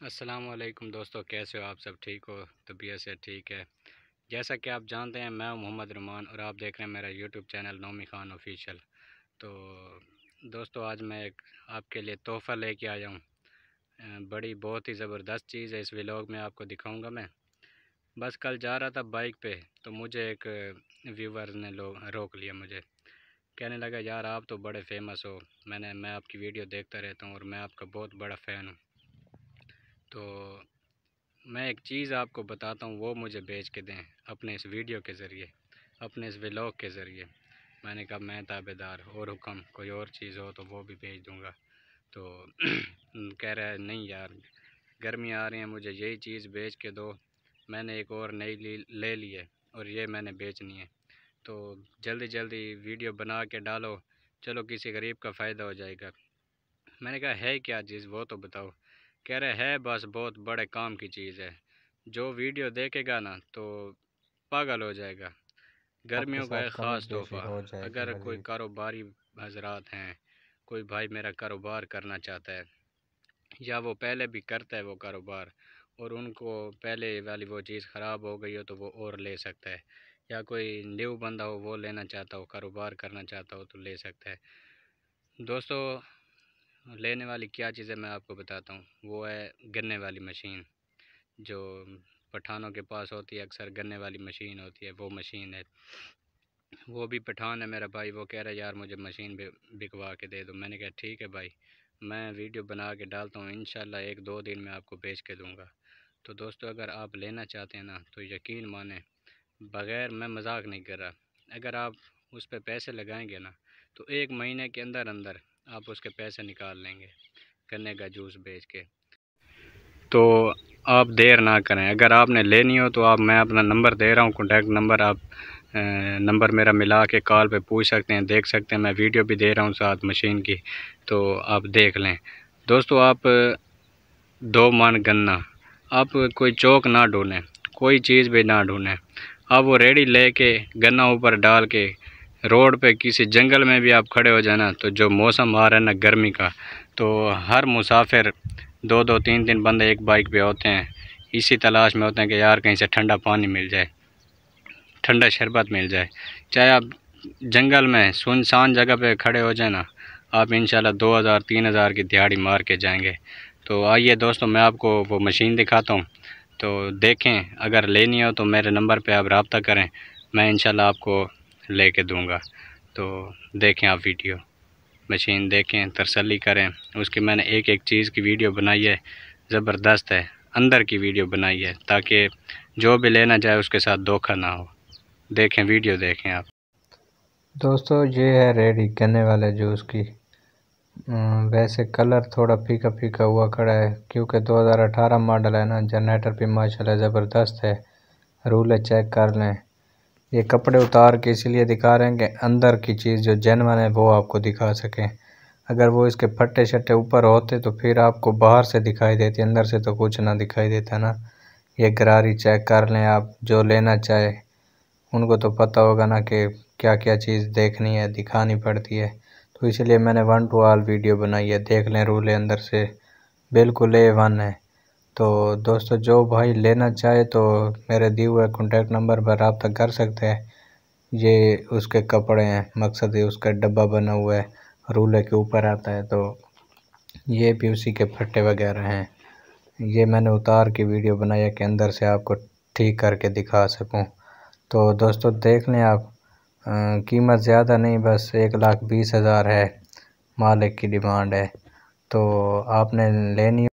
वालेकुम दोस्तों कैसे हो आप सब ठीक हो तबीयत से ठीक है जैसा कि आप जानते हैं मैं मोहम्मद रमान और आप देख रहे हैं मेरा YouTube channel Nomi Khan official तो दोस्तों आज मैं एक आपके लिए तोहफ़ा लेके आया हूँ बड़ी बहुत ही ज़बरदस्त चीज़ है इस व्लॉग में आपको दिखाऊँगा मैं बस कल जा रहा था बाइक पर तो मुझे एक व्यूवर ने रोक लिया मुझे कहने लगा यार आप तो बड़े फेमस हो मैंने मैं आपकी वीडियो देखता रहता हूँ और मैं आपका बहुत बड़ा फ़ैन हूँ तो मैं एक चीज़ आपको बताता हूँ वो मुझे बेच के दें अपने इस वीडियो के ज़रिए अपने इस व्लॉग के ज़रिए मैंने कहा मैं ताबेदार और हुक्म कोई और चीज़ हो तो वो भी भेज दूँगा तो कह रहा है नहीं यार गर्मी आ रही है मुझे यही चीज़ बेच के दो मैंने एक और नई ली ले ली है और ये मैंने बेचनी है तो जल्दी जल्दी वीडियो बना के डालो चलो किसी गरीब का फ़ायदा हो जाएगा मैंने कहा है क्या चीज़ वो तो बताओ कह रहे है बस बहुत बड़े काम की चीज़ है जो वीडियो देखेगा ना तो पागल हो जाएगा गर्मियों का एक ख़ास तोहफा अगर कोई कारोबारी हजरात हैं कोई भाई मेरा कारोबार करना चाहता है या वो पहले भी करता है वो कारोबार और उनको पहले वाली वो चीज़ ख़राब हो गई हो तो वो और ले सकता है या कोई न्यू बंदा हो वो लेना चाहता हो कारोबार करना चाहता हो तो ले सकता है दोस्तों लेने वाली क्या चीज़ें मैं आपको बताता हूँ वो है गन्ने वाली मशीन जो पठानों के पास होती है अक्सर गन्ने वाली मशीन होती है वो मशीन है वो भी पठान है मेरा भाई वो कह रहा है यार मुझे मशीन बिकवा के दे दो मैंने कहा ठीक है भाई मैं वीडियो बना के डालता हूँ इन एक दो दिन में आपको बेच के दूँगा तो दोस्तों अगर आप लेना चाहते हैं ना तो यकीन माने बग़ैर मैं मजाक नहीं कर रहा अगर आप उस पर पैसे लगाएंगे ना तो एक महीने के अंदर अंदर आप उसके पैसे निकाल लेंगे गन्ने का जूस बेच के तो आप देर ना करें अगर आपने लेनी हो तो आप मैं अपना नंबर दे रहा हूँ कॉन्टैक्ट नंबर आप नंबर मेरा मिला के कॉल पे पूछ सकते हैं देख सकते हैं मैं वीडियो भी दे रहा हूँ साथ मशीन की तो आप देख लें दोस्तों आप दो मन गन्ना आप कोई चौक ना ढूँढें कोई चीज़ भी ना ढूंढें आप वो रेडी ले गन्ना ऊपर डाल के रोड पे किसी जंगल में भी आप खड़े हो जाना तो जो मौसम आ रहा है ना गर्मी का तो हर मुसाफिर दो दो तीन तीन बंदे एक बाइक पे होते हैं इसी तलाश में होते हैं कि यार कहीं से ठंडा पानी मिल जाए ठंडा शरबत मिल जाए चाहे आप जंगल में सुनसान जगह पे खड़े हो जाए ना आप इन दो हज़ार तीन हज़ार की दिहाड़ी मार के जाएंगे तो आइए दोस्तों मैं आपको वो मशीन दिखाता हूँ तो देखें अगर लेनी हो तो मेरे नंबर पर आप रबता करें मैं इनशाला आपको लेके दूंगा तो देखें आप वीडियो मशीन देखें तरसली करें उसकी मैंने एक एक चीज़ की वीडियो बनाई है ज़बरदस्त है अंदर की वीडियो बनाई है ताकि जो भी लेना चाहे उसके साथ धोखा ना हो देखें वीडियो देखें आप दोस्तों ये है रेडी गन्ने वाले जूस की वैसे कलर थोड़ा फीका फीका हुआ खड़ा है क्योंकि 2018 मॉडल है ना जनरेटर भी माशाल्लाह ज़बरदस्त है रूल चेक कर लें ये कपड़े उतार के इसलिए दिखा रहे हैं कि अंदर की चीज़ जो जेनवन है वो आपको दिखा सकें अगर वो इसके फट्टे शट्टे ऊपर होते तो फिर आपको बाहर से दिखाई देती अंदर से तो कुछ ना दिखाई देता ना ये गरारी चेक कर लें आप जो लेना चाहे उनको तो पता होगा ना कि क्या क्या चीज़ देखनी है दिखानी पड़ती है तो इसलिए मैंने वन टू ऑल वीडियो बनाई है देख लें रूले अंदर से बिल्कुल ए वन है तो दोस्तों जो भाई लेना चाहे तो मेरे दिए हुए कॉन्टैक्ट नंबर पर रबता कर सकते हैं ये उसके कपड़े हैं मकसद ये उसका डब्बा बना हुआ है रूले के ऊपर आता है तो ये भी उसी के फट्टे वगैरह हैं ये मैंने उतार के वीडियो बनाया कि अंदर से आपको ठीक करके दिखा सकूं तो दोस्तों देख लें आप कीमत ज़्यादा नहीं बस एक लाख बीस हज़ार है मालिक की डिमांड है तो आपने लेनी